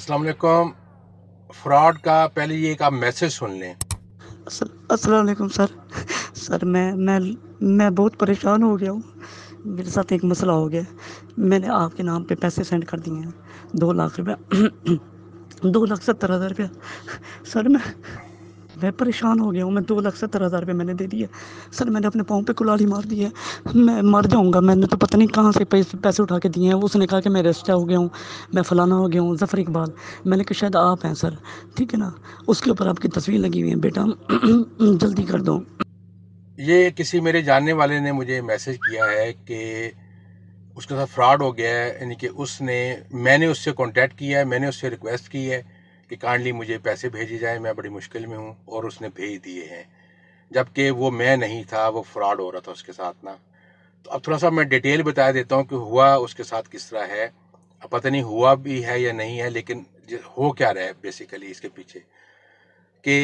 السلام علیکم فراڈ کا پہلے یہ ایک آپ میسج سن لیں السلام علیکم سر سر میں میں میں بہت پریشان ہو گیا ہوں میرے ساتھ ایک مسئلہ ہو گیا میں نے آپ کے نام پہ پیسے سینڈ کر دیے ہیں دو لاکھ روپیہ دو لاکھ ستر ہزار روپیہ سر میں میں پریشان ہو گیا ہوں میں دو لاکھ ستر ہزار روپے میں نے دے دیے سر میں نے اپنے پاؤں پہ کلاڑی مار دی ہے میں مر جاؤں گا میں نے تو پتہ نہیں کہاں سے پیسے اٹھا کے دیے ہیں اس نے کہا کہ میں ریسٹا ہو گیا ہوں میں فلانا ہو گیا ہوں ظفر اقبال میں نے کہا شاید آپ ہیں سر ٹھیک ہے نا اس کے اوپر آپ کی تصویر لگی ہوئی ہیں بیٹا جلدی کر دو یہ کسی میرے جاننے والے نے مجھے میسج کیا ہے کہ اس کے ساتھ فراڈ ہو گیا ہے یعنی کہ اس نے میں نے اس سے کانٹیکٹ کیا ہے میں نے اس سے ریکویسٹ کی ہے کہ کائنڈلی مجھے پیسے بھیجے جائیں میں بڑی مشکل میں ہوں اور اس نے بھیج دیے ہیں جبکہ وہ میں نہیں تھا وہ فراڈ ہو رہا تھا اس کے ساتھ نا تو اب تھوڑا سا میں ڈیٹیل بتا دیتا ہوں کہ ہوا اس کے ساتھ کس طرح ہے پتہ نہیں ہوا بھی ہے یا نہیں ہے لیکن ہو کیا رہا ہے بیسیکلی اس کے پیچھے کہ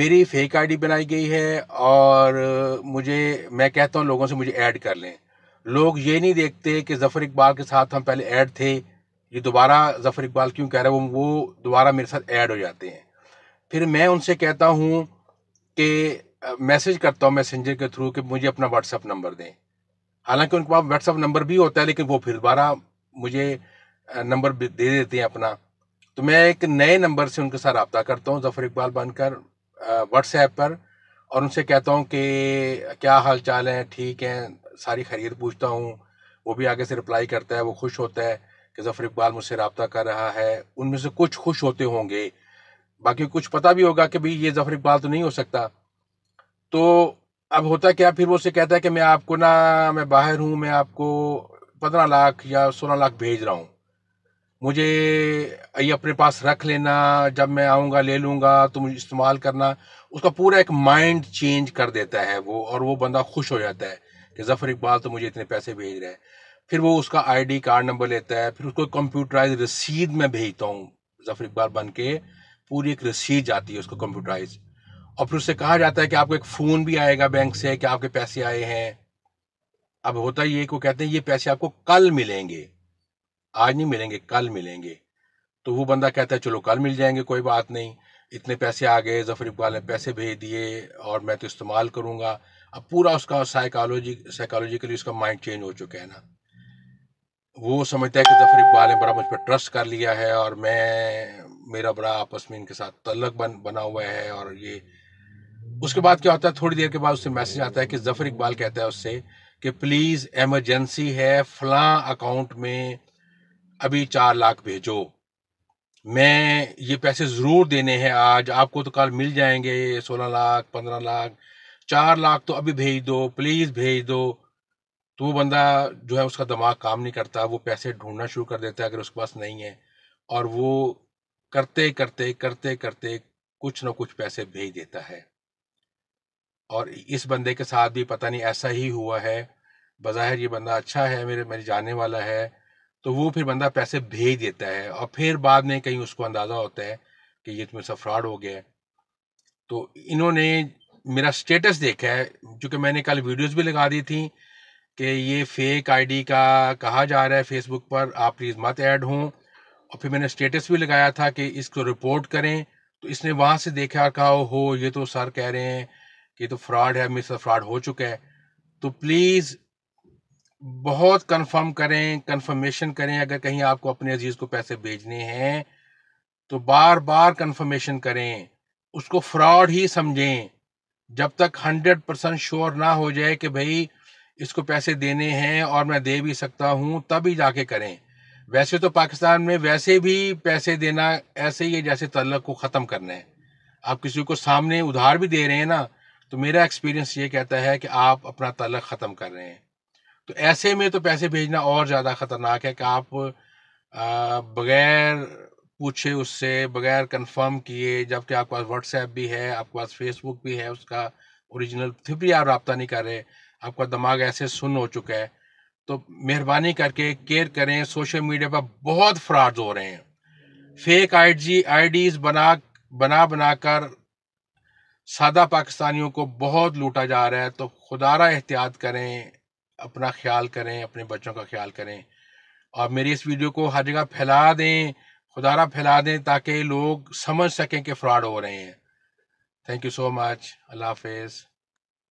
میری فیک آئی ڈی بنائی گئی ہے اور مجھے میں کہتا ہوں لوگوں سے مجھے ایڈ کر لیں لوگ یہ نہیں دیکھتے کہ ظفر اقبال کے ساتھ ہم پہلے ایڈ تھے یہ دوبارہ ظفر اقبال کیوں کہہ رہے وہ دوبارہ میرے ساتھ ایڈ ہو جاتے ہیں پھر میں ان سے کہتا ہوں کہ میسج کرتا ہوں میسنجر کے تھرو کہ مجھے اپنا واٹس اپ نمبر دیں حالانکہ ان کے پاس واٹس اپ نمبر بھی ہوتا ہے لیکن وہ پھر دوبارہ مجھے نمبر دے دیتے ہیں اپنا تو میں ایک نئے نمبر سے ان کے ساتھ رابطہ کرتا ہوں ظفر اقبال بن کر واٹس ایپ پر اور ان سے کہتا ہوں کہ کیا حال چال ہیں ٹھیک ہیں ساری خیریت پوچھتا ہوں وہ بھی آگے سے رپلائی کرتا ہے وہ خوش ہوتا ہے کہ ظفر اقبال مجھ سے رابطہ کر رہا ہے ان میں سے کچھ خوش ہوتے ہوں گے باقی کچھ پتا بھی ہوگا کہ بھائی یہ ظفر اقبال تو نہیں ہو سکتا تو اب ہوتا کیا پھر وہ اسے کہتا ہے کہ میں آپ کو نہ میں باہر ہوں میں آپ کو پندرہ لاکھ یا سولہ لاکھ بھیج رہا ہوں مجھے یہ اپنے پاس رکھ لینا جب میں آؤں گا لے لوں گا تو مجھے استعمال کرنا اس کا پورا ایک مائنڈ چینج کر دیتا ہے وہ اور وہ بندہ خوش ہو جاتا ہے کہ ظفر اقبال تو مجھے اتنے پیسے بھیج رہے پھر وہ اس کا آئی ڈی کارڈ نمبر لیتا ہے پھر اس کو کمپیوٹرائز رسید میں بھیجتا ہوں ظفر اقبال بن کے پوری ایک رسید جاتی ہے اس کو کمپیوٹرائز اور پھر اس سے کہا جاتا ہے کہ آپ کو ایک فون بھی آئے گا بینک سے کہ آپ کے پیسے آئے ہیں اب ہوتا یہ کو کہتے ہیں یہ پیسے آپ کو کل ملیں گے آج نہیں ملیں گے کل ملیں گے تو وہ بندہ کہتا ہے چلو کل مل جائیں گے کوئی بات نہیں اتنے پیسے گئے ظفر اقبال نے پیسے بھیج دیے اور میں تو استعمال کروں گا اب پورا اس کا سائیکالوجی سائیکالوجیکلی اس کا مائنڈ چینج ہو چکا ہے نا وہ سمجھتا ہے کہ ظفر اقبال نے بڑا مجھ پہ ٹرسٹ کر لیا ہے اور میں میرا بڑا آپس میں ان کے ساتھ تعلق بن بنا ہوا ہے اور یہ اس کے بعد کیا ہوتا ہے تھوڑی دیر کے بعد اس سے میسج آتا ہے کہ ظفر اقبال کہتا ہے اس سے کہ پلیز ایمرجنسی ہے فلاں اکاؤنٹ میں ابھی چار لاکھ بھیجو میں یہ پیسے ضرور دینے ہیں آج آپ کو تو کل مل جائیں گے سولہ لاکھ پندرہ لاکھ چار لاکھ تو ابھی بھیج دو پلیز بھیج دو تو وہ بندہ جو ہے اس کا دماغ کام نہیں کرتا وہ پیسے ڈھونڈنا شروع کر دیتا ہے اگر اس کے پاس نہیں ہے اور وہ کرتے کرتے کرتے کرتے کچھ نہ کچھ پیسے بھیج دیتا ہے اور اس بندے کے ساتھ بھی پتہ نہیں ایسا ہی ہوا ہے بظاہر یہ بندہ اچھا ہے میرے میرے جانے والا ہے تو وہ پھر بندہ پیسے بھیج دیتا ہے اور پھر بعد میں کہیں اس کو اندازہ ہوتا ہے کہ یہ تمہیں سا فراڈ ہو گیا تو انہوں نے میرا سٹیٹس دیکھا ہے چونکہ میں نے کل ویڈیوز بھی لگا دی تھیں کہ یہ فیک آئی ڈی کا کہا جا رہا ہے فیس بک پر آپ پلیز مت ایڈ ہوں اور پھر میں نے اسٹیٹس بھی لگایا تھا کہ اس کو رپورٹ کریں تو اس نے وہاں سے دیکھا کہا او ہو یہ تو سر کہہ رہے ہیں کہ یہ تو فراڈ ہے مسٹر فراڈ ہو چکا ہے تو پلیز بہت کنفرم کریں کنفرمیشن کریں اگر کہیں آپ کو اپنے عزیز کو پیسے بھیجنے ہیں تو بار بار کنفرمیشن کریں اس کو فراڈ ہی سمجھیں جب تک ہنڈریڈ پرسینٹ شور نہ ہو جائے کہ بھائی اس کو پیسے دینے ہیں اور میں دے بھی سکتا ہوں تبھی جا کے کریں ویسے تو پاکستان میں ویسے بھی پیسے دینا ایسے ہی ہے جیسے تعلق کو ختم کرنا ہے آپ کسی کو سامنے ادھار بھی دے رہے ہیں نا تو میرا ایکسپیرینس یہ کہتا ہے کہ آپ اپنا تعلق ختم کر رہے ہیں تو ایسے میں تو پیسے بھیجنا اور زیادہ خطرناک ہے کہ آپ بغیر پوچھے اس سے بغیر کنفرم کیے جب کہ آپ کے پاس واٹس ایپ بھی ہے آپ کے پاس فیس بک بھی ہے اس کا اوریجنل پھر بھی آپ رابطہ نہیں کر رہے آپ کا دماغ ایسے سن ہو چکا ہے تو مہربانی کر کے کیئر کریں سوشل میڈیا پر بہت فراڈز ہو رہے ہیں فیک آئی جی آئی ڈیز بنا بنا بنا کر سادہ پاکستانیوں کو بہت لوٹا جا رہا ہے تو خدا را احتیاط کریں اپنا خیال کریں اپنے بچوں کا خیال کریں اور میری اس ویڈیو کو ہر جگہ پھیلا دیں خدا را پھیلا دیں تاکہ لوگ سمجھ سکیں کہ فراڈ ہو رہے ہیں تھینک یو سو مچ اللہ حافظ